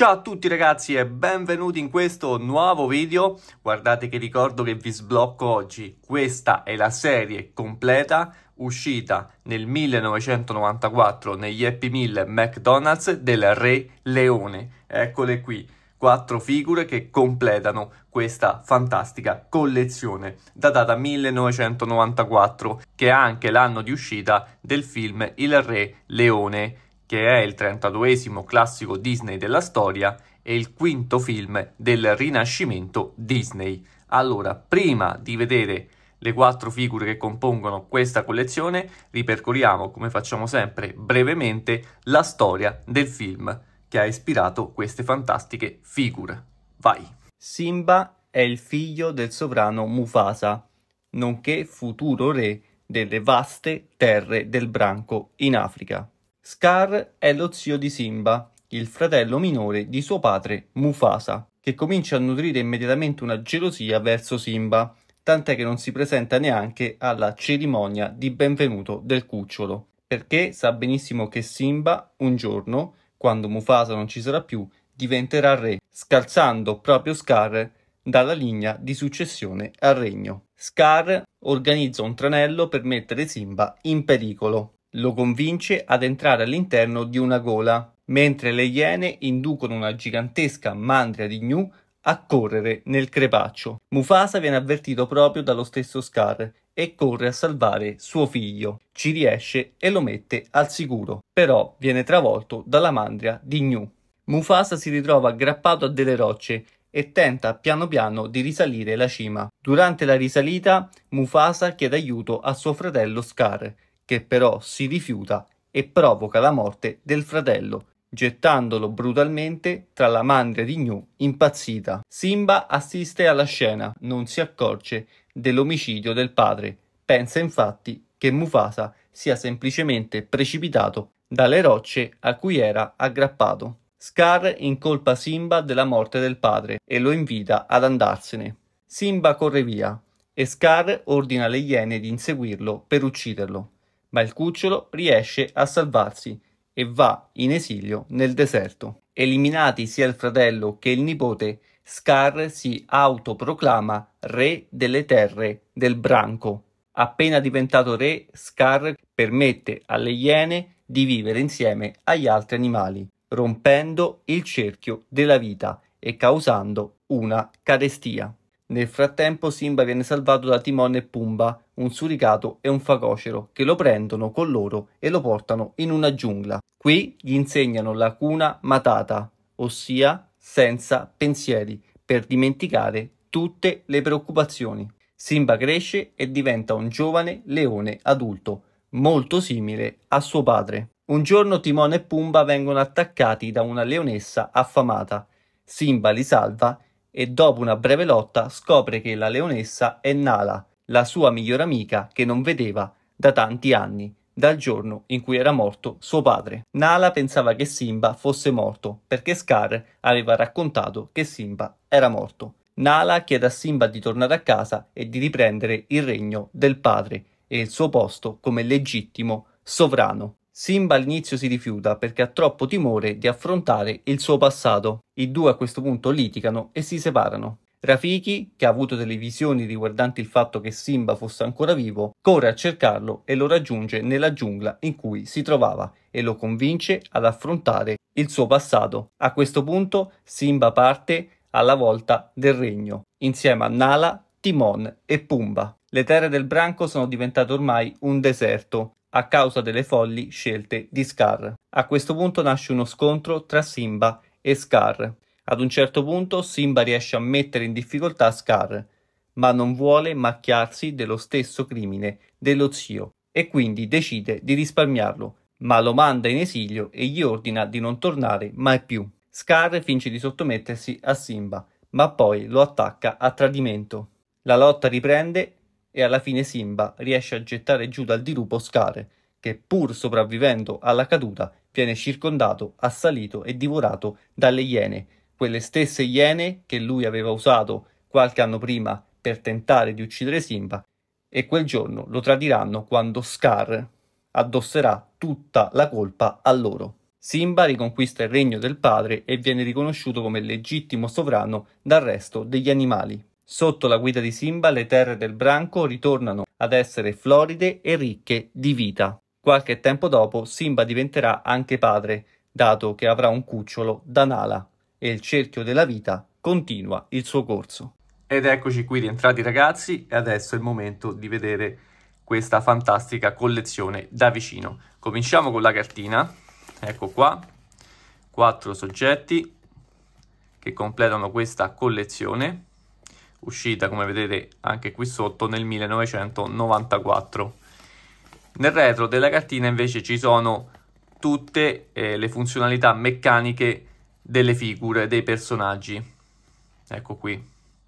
Ciao a tutti ragazzi e benvenuti in questo nuovo video. Guardate che ricordo che vi sblocco oggi. Questa è la serie completa uscita nel 1994 negli Happy Meal McDonald's del Re Leone. Eccole qui, quattro figure che completano questa fantastica collezione datata 1994 che è anche l'anno di uscita del film Il Re Leone che è il 32 classico Disney della storia e il quinto film del rinascimento Disney. Allora, prima di vedere le quattro figure che compongono questa collezione, ripercorriamo, come facciamo sempre, brevemente la storia del film che ha ispirato queste fantastiche figure. Vai! Simba è il figlio del sovrano Mufasa, nonché futuro re delle vaste terre del branco in Africa. Scar è lo zio di Simba, il fratello minore di suo padre Mufasa, che comincia a nutrire immediatamente una gelosia verso Simba, tant'è che non si presenta neanche alla cerimonia di benvenuto del cucciolo, perché sa benissimo che Simba un giorno, quando Mufasa non ci sarà più, diventerà re, scalzando proprio Scar dalla linea di successione al regno. Scar organizza un tranello per mettere Simba in pericolo. Lo convince ad entrare all'interno di una gola, mentre le iene inducono una gigantesca mandria di gnu a correre nel crepaccio. Mufasa viene avvertito proprio dallo stesso Scar e corre a salvare suo figlio. Ci riesce e lo mette al sicuro, però viene travolto dalla mandria di Gnu. Mufasa si ritrova aggrappato a delle rocce e tenta piano piano di risalire la cima. Durante la risalita, Mufasa chiede aiuto a suo fratello Scar, che però si rifiuta e provoca la morte del fratello, gettandolo brutalmente tra la mandria di Gnu impazzita. Simba assiste alla scena, non si accorge dell'omicidio del padre. Pensa infatti che Mufasa sia semplicemente precipitato dalle rocce a cui era aggrappato. Scar incolpa Simba della morte del padre e lo invita ad andarsene. Simba corre via e Scar ordina alle Iene di inseguirlo per ucciderlo ma il cucciolo riesce a salvarsi e va in esilio nel deserto. Eliminati sia il fratello che il nipote, Scar si autoproclama re delle terre del branco. Appena diventato re, Scar permette alle iene di vivere insieme agli altri animali, rompendo il cerchio della vita e causando una carestia. Nel frattempo Simba viene salvato da Timon e Pumba, un suricato e un facocero, che lo prendono con loro e lo portano in una giungla. Qui gli insegnano la cuna matata, ossia senza pensieri, per dimenticare tutte le preoccupazioni. Simba cresce e diventa un giovane leone adulto, molto simile a suo padre. Un giorno Timon e Pumba vengono attaccati da una leonessa affamata. Simba li salva e dopo una breve lotta scopre che la leonessa è Nala, la sua migliore amica che non vedeva da tanti anni, dal giorno in cui era morto suo padre. Nala pensava che Simba fosse morto perché Scar aveva raccontato che Simba era morto. Nala chiede a Simba di tornare a casa e di riprendere il regno del padre e il suo posto come legittimo sovrano. Simba all'inizio si rifiuta perché ha troppo timore di affrontare il suo passato. I due a questo punto litigano e si separano. Rafiki, che ha avuto delle visioni riguardanti il fatto che Simba fosse ancora vivo, corre a cercarlo e lo raggiunge nella giungla in cui si trovava e lo convince ad affrontare il suo passato. A questo punto Simba parte alla volta del regno, insieme a Nala, Timon e Pumba. Le terre del branco sono diventate ormai un deserto a causa delle folli scelte di Scar. A questo punto nasce uno scontro tra Simba e Scar. Ad un certo punto Simba riesce a mettere in difficoltà Scar, ma non vuole macchiarsi dello stesso crimine dello zio e quindi decide di risparmiarlo, ma lo manda in esilio e gli ordina di non tornare mai più. Scar finge di sottomettersi a Simba, ma poi lo attacca a tradimento. La lotta riprende e alla fine Simba riesce a gettare giù dal dirupo Scar, che pur sopravvivendo alla caduta viene circondato, assalito e divorato dalle iene, quelle stesse iene che lui aveva usato qualche anno prima per tentare di uccidere Simba e quel giorno lo tradiranno quando Scar addosserà tutta la colpa a loro. Simba riconquista il regno del padre e viene riconosciuto come legittimo sovrano dal resto degli animali. Sotto la guida di Simba le terre del branco ritornano ad essere floride e ricche di vita. Qualche tempo dopo Simba diventerà anche padre, dato che avrà un cucciolo da Nala, e il cerchio della vita continua il suo corso. Ed eccoci qui rientrati ragazzi e adesso è il momento di vedere questa fantastica collezione da vicino. Cominciamo con la cartina, ecco qua, quattro soggetti che completano questa collezione uscita come vedete anche qui sotto nel 1994. Nel retro della cartina invece ci sono tutte eh, le funzionalità meccaniche delle figure, dei personaggi. Ecco qui,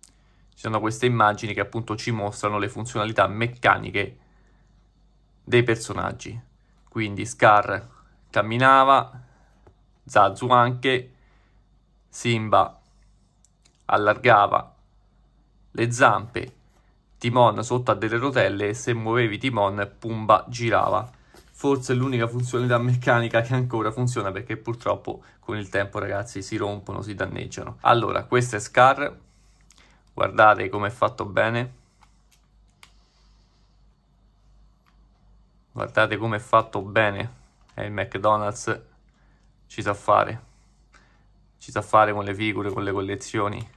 ci sono queste immagini che appunto ci mostrano le funzionalità meccaniche dei personaggi. Quindi Scar camminava, Zazu anche, Simba allargava le zampe, timon sotto a delle rotelle e se muovevi timon Pumba girava. Forse è l'unica funzionalità meccanica che ancora funziona perché purtroppo con il tempo ragazzi si rompono, si danneggiano. Allora, questo è Scar, guardate come è fatto bene. Guardate come è fatto bene, è il McDonald's, ci sa fare, ci sa fare con le figure, con le collezioni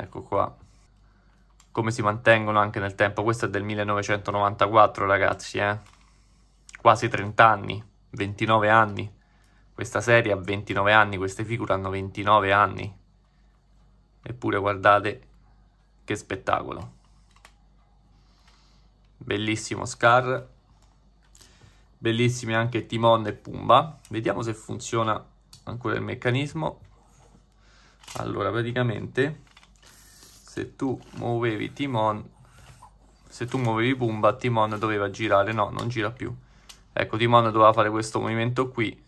ecco qua come si mantengono anche nel tempo questo è del 1994 ragazzi eh? quasi 30 anni 29 anni questa serie ha 29 anni queste figure hanno 29 anni eppure guardate che spettacolo bellissimo Scar bellissimi anche Timon e Pumba vediamo se funziona ancora il meccanismo allora praticamente se tu muovevi Timon, se tu muovevi Bumba, Timon doveva girare, no, non gira più. Ecco, Timon doveva fare questo movimento qui,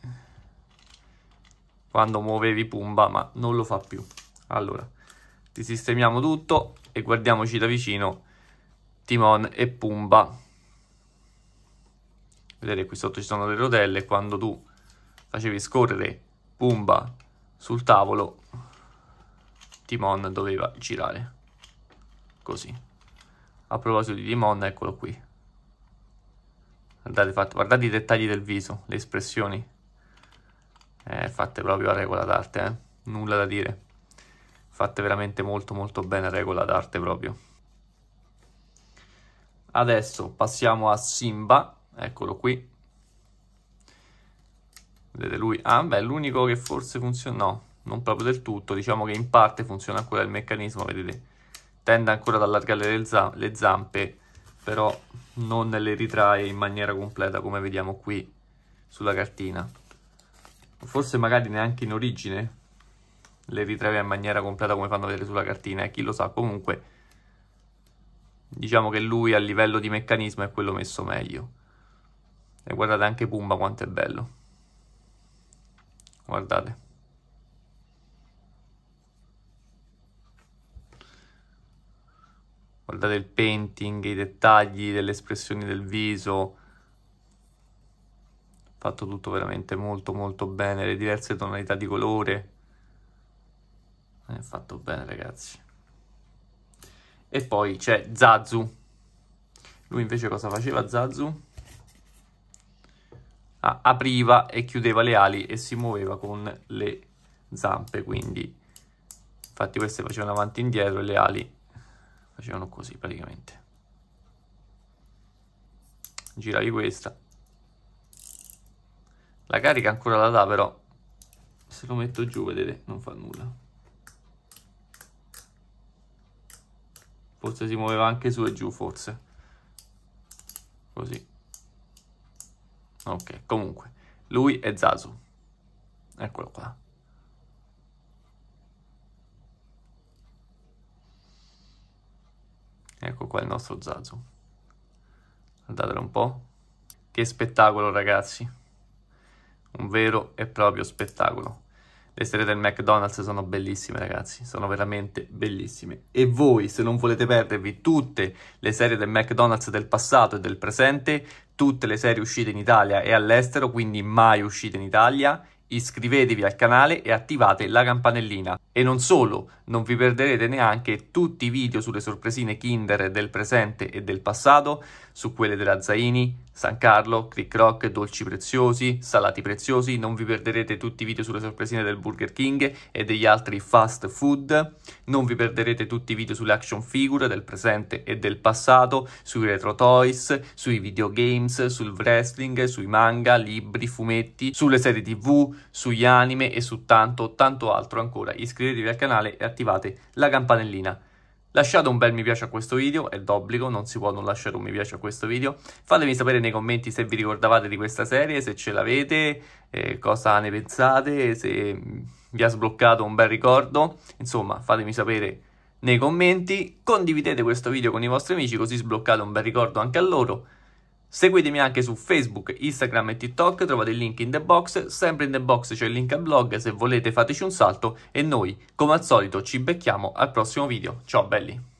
quando muovevi Pumba, ma non lo fa più. Allora, risistemiamo tutto e guardiamoci da vicino Timon e Pumba. Vedete qui sotto ci sono le rotelle, quando tu facevi scorrere Pumba sul tavolo, Timon doveva girare così. A proposito di Dimon, eccolo qui. Guardate, fatto, guardate i dettagli del viso, le espressioni. Eh, fatte proprio a regola d'arte, eh? nulla da dire. Fatte veramente molto molto bene a regola d'arte proprio. Adesso passiamo a Simba, eccolo qui. Vedete lui? Ah, beh, l'unico che forse funziona... No, non proprio del tutto, diciamo che in parte funziona ancora il meccanismo, vedete? tende ancora ad allargare le, za le zampe, però non le ritrae in maniera completa come vediamo qui sulla cartina. Forse magari neanche in origine le ritrae in maniera completa come fanno vedere sulla cartina, e eh? chi lo sa, comunque diciamo che lui a livello di meccanismo è quello messo meglio. E guardate anche Pumba quanto è bello. Guardate. guardate il painting, i dettagli delle espressioni del viso, fatto tutto veramente molto molto bene, le diverse tonalità di colore, è eh, fatto bene ragazzi. E poi c'è Zazu, lui invece cosa faceva Zazu? Ah, apriva e chiudeva le ali e si muoveva con le zampe, quindi infatti queste facevano avanti e indietro e le ali facevano così praticamente giravi questa la carica ancora la dà però se lo metto giù vedete non fa nulla forse si muoveva anche su e giù forse così ok comunque lui è Zasu eccolo qua Ecco qua il nostro Zazu. Guardatelo un po'. Che spettacolo, ragazzi. Un vero e proprio spettacolo. Le serie del McDonald's sono bellissime, ragazzi. Sono veramente bellissime. E voi, se non volete perdervi tutte le serie del McDonald's del passato e del presente, tutte le serie uscite in Italia e all'estero, quindi mai uscite in Italia Iscrivetevi al canale e attivate la campanellina. E non solo, non vi perderete neanche tutti i video sulle sorpresine Kinder del presente e del passato, su quelle della Zaini, San Carlo, Cric Rock, Dolci Preziosi, Salati Preziosi, non vi perderete tutti i video sulle sorpresine del Burger King e degli altri fast food, non vi perderete tutti i video sulle action figure del presente e del passato, sui retro toys, sui videogames, sul wrestling, sui manga, libri, fumetti, sulle serie tv, sugli anime e su tanto, tanto altro ancora. Iscrivetevi al canale e attivate la campanellina. Lasciate un bel mi piace a questo video, è d'obbligo, non si può non lasciare un mi piace a questo video. Fatemi sapere nei commenti se vi ricordavate di questa serie, se ce l'avete, eh, cosa ne pensate, se vi ha sbloccato un bel ricordo. Insomma, fatemi sapere nei commenti, condividete questo video con i vostri amici così sbloccate un bel ricordo anche a loro. Seguitemi anche su Facebook, Instagram e TikTok, trovate il link in the box, sempre in the box c'è il link al blog, se volete fateci un salto e noi, come al solito, ci becchiamo al prossimo video. Ciao belli!